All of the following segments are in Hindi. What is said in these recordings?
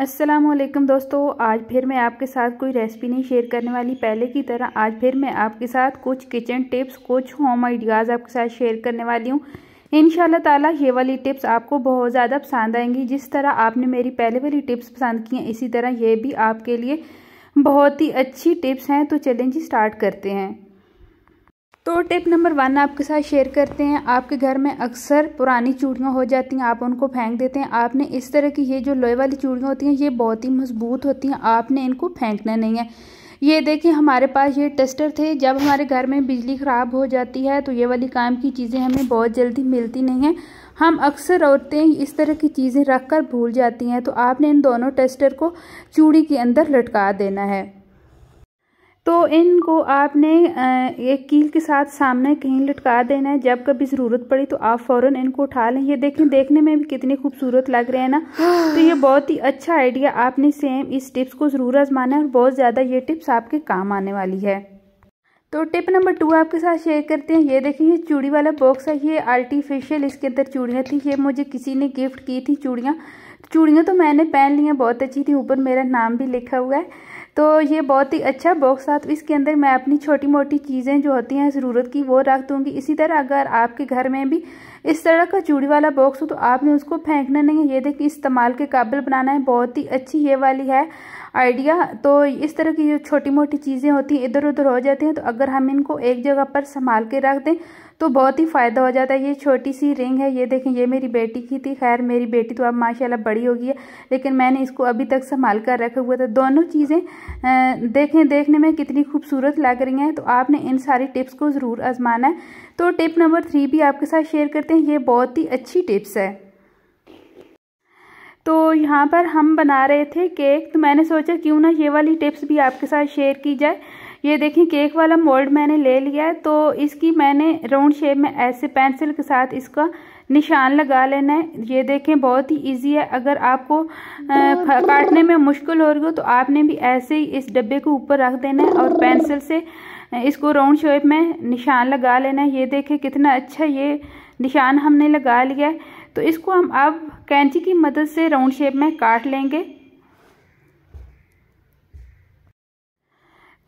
असलम दोस्तों आज फिर मैं आपके साथ कोई रेसिपी नहीं शेयर करने वाली पहले की तरह आज फिर मैं आपके साथ कुछ किचन टिप्स कुछ होम आइडियाज़ आपके साथ शेयर करने वाली हूँ इन ताला ये वाली टिप्स आपको बहुत ज़्यादा पसंद आएंगी जिस तरह आपने मेरी पहले वाली टिप्स पसंद की हैं इसी तरह ये भी आपके लिए बहुत ही अच्छी टिप्स हैं तो चलें जी स्टार्ट करते हैं तो टिप नंबर वन आपके साथ शेयर करते हैं आपके घर में अक्सर पुरानी चूड़ियाँ हो जाती हैं आप उनको फेंक देते हैं आपने इस तरह की ये जो लोहे वाली चूड़ियाँ होती हैं ये बहुत ही मजबूत होती हैं आपने इनको फेंकना नहीं है ये देखिए हमारे पास ये टेस्टर थे जब हमारे घर में बिजली ख़राब हो जाती है तो ये वाली काम की चीज़ें हमें बहुत जल्दी मिलती नहीं हैं हम अक्सर औरतें इस तरह की चीज़ें रख कर भूल जाती हैं तो आपने इन दोनों टेस्टर को चूड़ी के अंदर लटका देना है तो इनको आपने एक कील के साथ सामने कहीं लटका देना है जब कभी ज़रूरत पड़ी तो आप फ़ौरन इनको उठा लें ये देखें देखने में भी कितने खूबसूरत लग रहे हैं ना तो ये बहुत ही अच्छा आइडिया आपने सेम इस टिप्स को ज़रूर आजमाना है और बहुत ज़्यादा ये टिप्स आपके काम आने वाली है तो टिप नंबर टू आपके साथ शेयर करते हैं ये देखिए ये चूड़ी वाला बॉक्स है ये आर्टिफिशियल इसके अंदर चूड़ियाँ थी ये मुझे किसी ने गिफ्ट की थी चूड़ियाँ चूड़ियाँ तो मैंने पहन ली हैं बहुत अच्छी थी ऊपर मेरा नाम भी लिखा हुआ है तो ये बहुत ही अच्छा बॉक्स था तो इसके अंदर मैं अपनी छोटी मोटी चीज़ें जो होती हैं ज़रूरत की वो रख दूँगी इसी तरह अगर आपके घर में भी इस तरह का चूड़ी वाला बॉक्स हो तो आपने उसको फेंकना नहीं है ये देखिए इस्तेमाल के काबिल बनाना है बहुत ही अच्छी ये वाली है आइडिया तो इस तरह की जो छोटी मोटी चीज़ें होती हैं इधर उधर हो जाती हैं तो अगर हम इनको एक जगह पर संभाल के रख दें तो बहुत ही फ़ायदा हो जाता है ये छोटी सी रिंग है ये देखें ये मेरी बेटी की थी खैर मेरी बेटी तो अब माशाल्लाह बड़ी हो गई है लेकिन मैंने इसको अभी तक संभाल कर रखा हुआ था दोनों चीज़ें देखें देखने में कितनी खूबसूरत लग रही हैं तो आपने इन सारी टिप्स को ज़रूर आज़माना है तो टिप नंबर थ्री भी आपके साथ शेयर करते हैं ये बहुत ही अच्छी टिप्स है तो यहाँ पर हम बना रहे थे केक तो मैंने सोचा क्यों ना ये वाली टिप्स भी आपके साथ शेयर की जाए ये देखिए केक वाला मोल्ड मैंने ले लिया है तो इसकी मैंने राउंड शेप में ऐसे पेंसिल के साथ इसका निशान लगा लेना है ये देखें बहुत ही इजी है अगर आपको आ, काटने में मुश्किल हो रही हो तो आपने भी ऐसे ही इस डब्बे को ऊपर रख देना है और पेंसिल से इसको राउंड शेप में निशान लगा लेना है ये देखें कितना अच्छा ये निशान हमने लगा लिया है तो इसको हम अब कैंची की मदद से राउंड शेप में काट लेंगे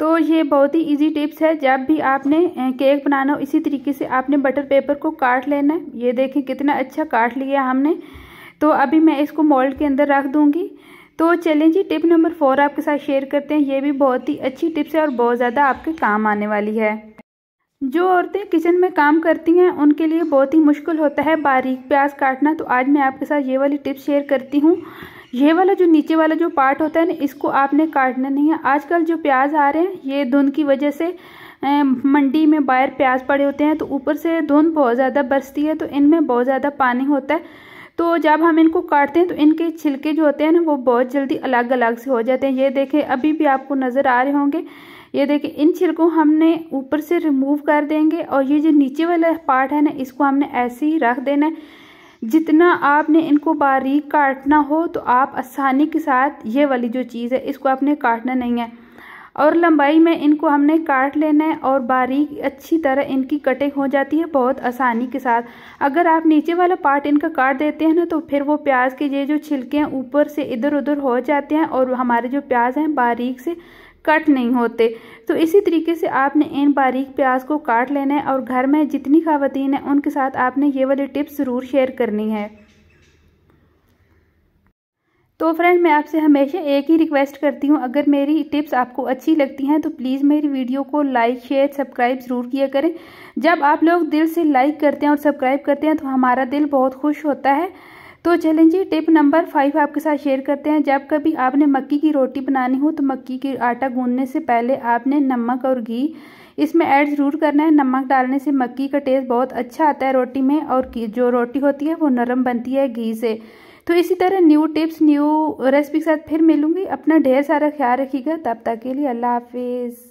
तो ये बहुत ही इजी टिप्स है जब भी आपने केक बनाना हो इसी तरीके से आपने बटर पेपर को काट लेना है ये देखें कितना अच्छा काट लिया हमने तो अभी मैं इसको मोल्ड के अंदर रख दूंगी तो चलें जी टिप नंबर फोर आपके साथ शेयर करते हैं ये भी बहुत ही अच्छी टिप्स है और बहुत ज़्यादा आपके काम आने वाली है जो औरतें किचन में काम करती हैं उनके लिए बहुत ही मुश्किल होता है बारीक प्याज काटना तो आज मैं आपके साथ ये वाली टिप्स शेयर करती हूँ ये वाला जो नीचे वाला जो पार्ट होता है ना इसको आपने काटना नहीं है आजकल जो प्याज आ रहे हैं ये धुंध की वजह से मंडी में बाहर प्याज पड़े होते हैं तो ऊपर से धुंध बहुत ज़्यादा बरसती है तो इनमें बहुत ज़्यादा पानी होता है तो जब हम इनको काटते हैं तो इनके छिलके जो होते हैं ना वो बहुत जल्दी अलग अलग से हो जाते हैं ये देखें अभी भी आपको नज़र आ रहे होंगे ये देखिए इन छिलकों हमने ऊपर से रिमूव कर देंगे और ये जो नीचे वाला पार्ट है ना इसको हमने ऐसे ही रख देना है जितना आपने इनको बारीक काटना हो तो आप आसानी के साथ ये वाली जो चीज़ है इसको आपने काटना नहीं है और लंबाई में इनको हमने काट लेना है और बारीक अच्छी तरह इनकी कटिंग हो जाती है बहुत आसानी के साथ अगर आप नीचे वाला पार्ट इनका काट देते हैं ना तो फिर वो प्याज के ये जो छिलके हैं ऊपर से इधर उधर हो जाते हैं और हमारे जो प्याज हैं बारीक से कट नहीं होते तो इसी तरीके से आपने इन बारीक प्याज को काट लेना है और घर में जितनी खातन हैं उनके साथ आपने ये वाली टिप्स ज़रूर शेयर करनी है तो फ्रेंड मैं आपसे हमेशा एक ही रिक्वेस्ट करती हूँ अगर मेरी टिप्स आपको अच्छी लगती हैं तो प्लीज़ मेरी वीडियो को लाइक शेयर सब्सक्राइब ज़रूर किया करें जब आप लोग दिल से लाइक करते हैं और सब्सक्राइब करते हैं तो हमारा दिल बहुत खुश होता है तो चलें जी टिप नंबर फाइव आपके साथ शेयर करते हैं जब कभी आपने मक्की की रोटी बनानी हो तो मक्की की आटा गूंदने से पहले आपने नमक और घी इसमें ऐड ज़रूर करना है नमक डालने से मक्की का टेस्ट बहुत अच्छा आता है रोटी में और जो रोटी होती है वो नरम बनती है घी से तो इसी तरह न्यू टिप्स न्यू रेसिपी के साथ फिर मिलूंगी अपना ढेर सारा ख्याल रखिएगा तब तक के लिए अल्लाह हाफिज़